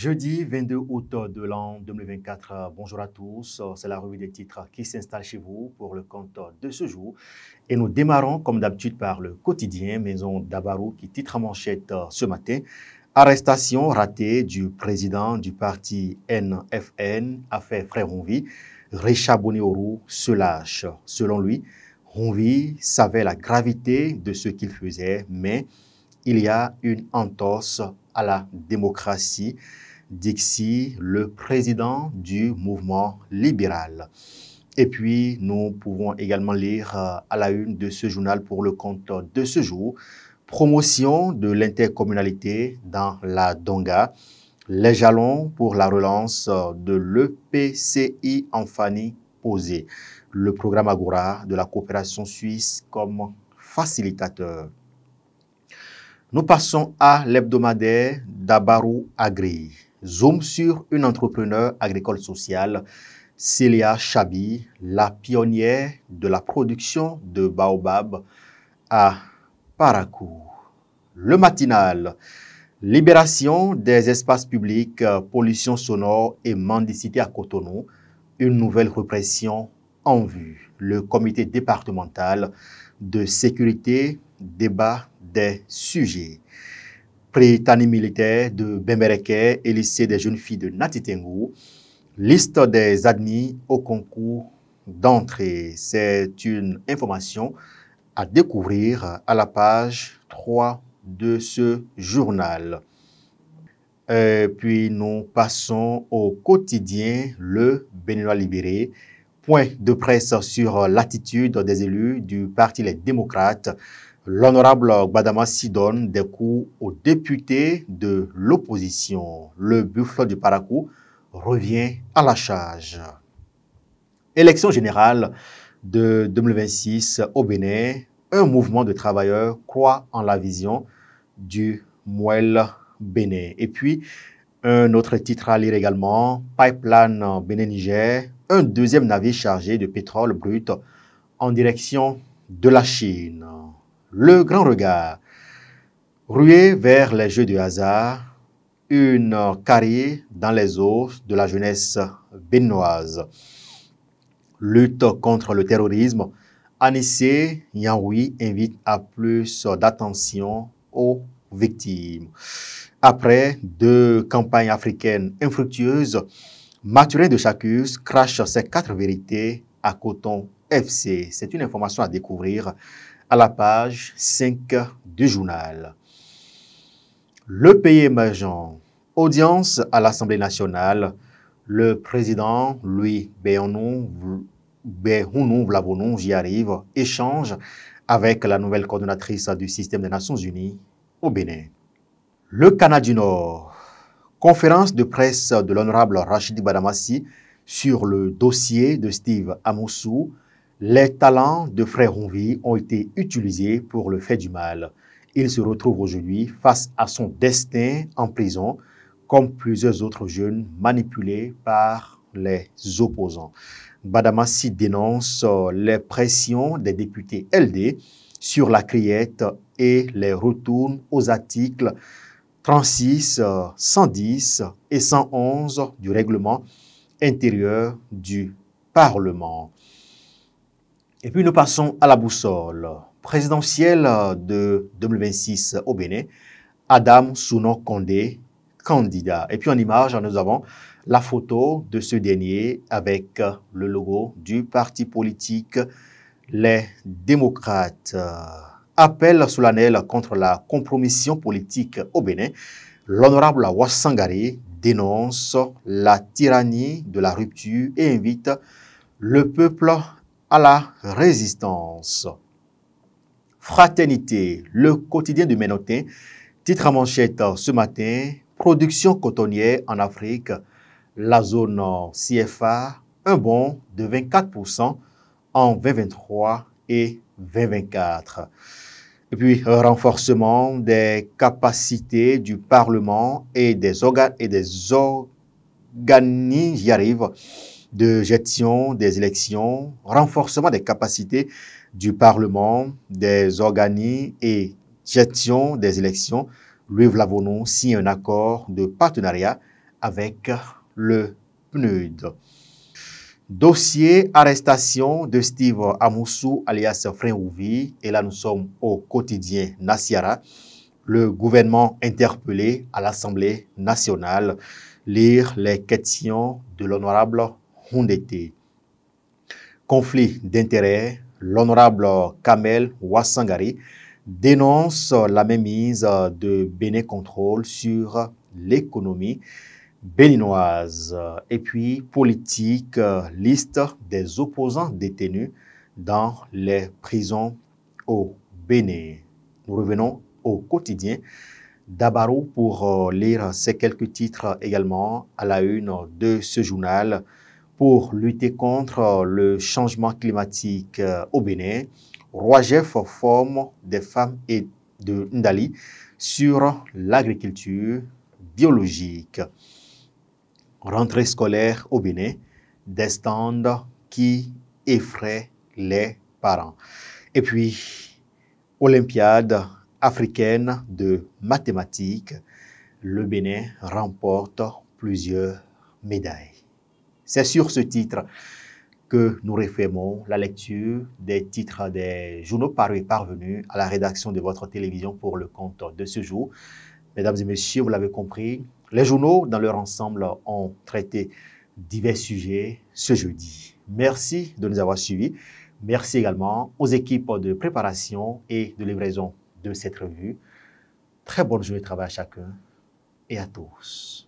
Jeudi 22 août de l'an 2024, euh, bonjour à tous. Euh, c'est la revue des titres qui s'installe chez vous pour le compte de ce jour. Et nous démarrons comme d'habitude par le quotidien Maison d'Abarou qui titre en manchette euh, ce matin. Arrestation ratée du président du parti NFN, affaire frère Ronvi Richard Bonioro se lâche. Selon lui, Ronvi savait la gravité de ce qu'il faisait, mais il y a une entorse à la démocratie. Dixie, le président du mouvement libéral. Et puis, nous pouvons également lire euh, à la une de ce journal pour le compte de ce jour, promotion de l'intercommunalité dans la Donga, les jalons pour la relance euh, de l'EPCI en Fanny posée. Le programme Agora de la coopération suisse comme facilitateur. Nous passons à l'hebdomadaire d'Abaru Agri. Zoom sur une entrepreneur agricole sociale, Célia Chabi, la pionnière de la production de baobab à Parakou. Le matinal, libération des espaces publics, pollution sonore et mendicité à Cotonou, une nouvelle répression en vue. Le comité départemental de sécurité débat des sujets. Britannique militaire de Bembereke et lycée des jeunes filles de Natitengu. Liste des admis au concours d'entrée. C'est une information à découvrir à la page 3 de ce journal. Euh, puis nous passons au quotidien Le Béninois Libéré. Point de presse sur l'attitude des élus du Parti Les Démocrates L'honorable Gbadama Sidon des coups aux députés de l'opposition. Le buffle du paracou revient à la charge. Élection générale de 2026 au Bénin, un mouvement de travailleurs croit en la vision du Mouel Bénin. Et puis, un autre titre à lire également, Pipeline Bénin-Niger, un deuxième navire chargé de pétrole brut en direction de la Chine le grand regard. Rué vers les jeux du hasard, une carrière dans les eaux de la jeunesse béninoise. Lutte contre le terrorisme, Anissé Yangui invite à plus d'attention aux victimes. Après deux campagnes africaines infructueuses, Mathurin de Chacus crache ses quatre vérités à Coton FC. C'est une information à découvrir à la page 5 du journal. Le pays émergent. Audience à l'Assemblée nationale. Le président Louis Béhounou, Béhounou j'y arrive, échange avec la nouvelle coordonnatrice du système des Nations Unies au Bénin. Le Canada du Nord. Conférence de presse de l'honorable Rachidi Badamassi sur le dossier de Steve Amoussou, les talents de Frère Fréronville ont été utilisés pour le fait du mal. Il se retrouve aujourd'hui face à son destin en prison, comme plusieurs autres jeunes manipulés par les opposants. Badamassi dénonce euh, les pressions des députés LD sur la criette et les retourne aux articles 36, 110 euh, et 111 du règlement intérieur du Parlement. Et puis nous passons à la boussole présidentielle de 2026 au Bénin, Adam Souno Kondé, candidat. Et puis en image, nous avons la photo de ce dernier avec le logo du parti politique Les Démocrates. Appel solennel contre la compromission politique au Bénin. L'honorable Wassangari dénonce la tyrannie de la rupture et invite le peuple à la résistance. Fraternité, le quotidien du Ménotin, titre à manchette euh, ce matin, production cotonnière en Afrique, la zone euh, CFA, un bond de 24% en 2023 et 2024. Et puis, euh, renforcement des capacités du Parlement et des organes et des organes, j'y arrive, de gestion des élections, renforcement des capacités du Parlement, des organismes et gestion des élections, Louis Vlavonon signe un accord de partenariat avec le PNUD. Dossier arrestation de Steve Amoussou alias Fréouvi, et là nous sommes au quotidien Nassiara. Le gouvernement interpellé à l'Assemblée nationale, lire les questions de l'honorable Conflit d'intérêts, l'honorable Kamel Wassangari dénonce la mise de Bénin Contrôle sur l'économie béninoise. Et puis, politique, liste des opposants détenus dans les prisons au Bénin. Nous revenons au quotidien d'Abarou pour euh, lire ces quelques titres également à la une de ce journal pour lutter contre euh, le changement climatique euh, au Bénin, Jeff forme des femmes et de Ndali sur l'agriculture biologique. Rentrée scolaire au Bénin, des stands qui effraient les parents. Et puis, Olympiade africaine de mathématiques, le Bénin remporte plusieurs médailles. C'est sur ce titre que nous refermons la lecture des titres des journaux parus parvenus à la rédaction de votre télévision pour le compte de ce jour. Mesdames et messieurs, vous l'avez compris, les journaux dans leur ensemble ont traité divers sujets ce jeudi. Merci de nous avoir suivis. Merci également aux équipes de préparation et de livraison de cette revue. Très bonne journée de travail à chacun et à tous.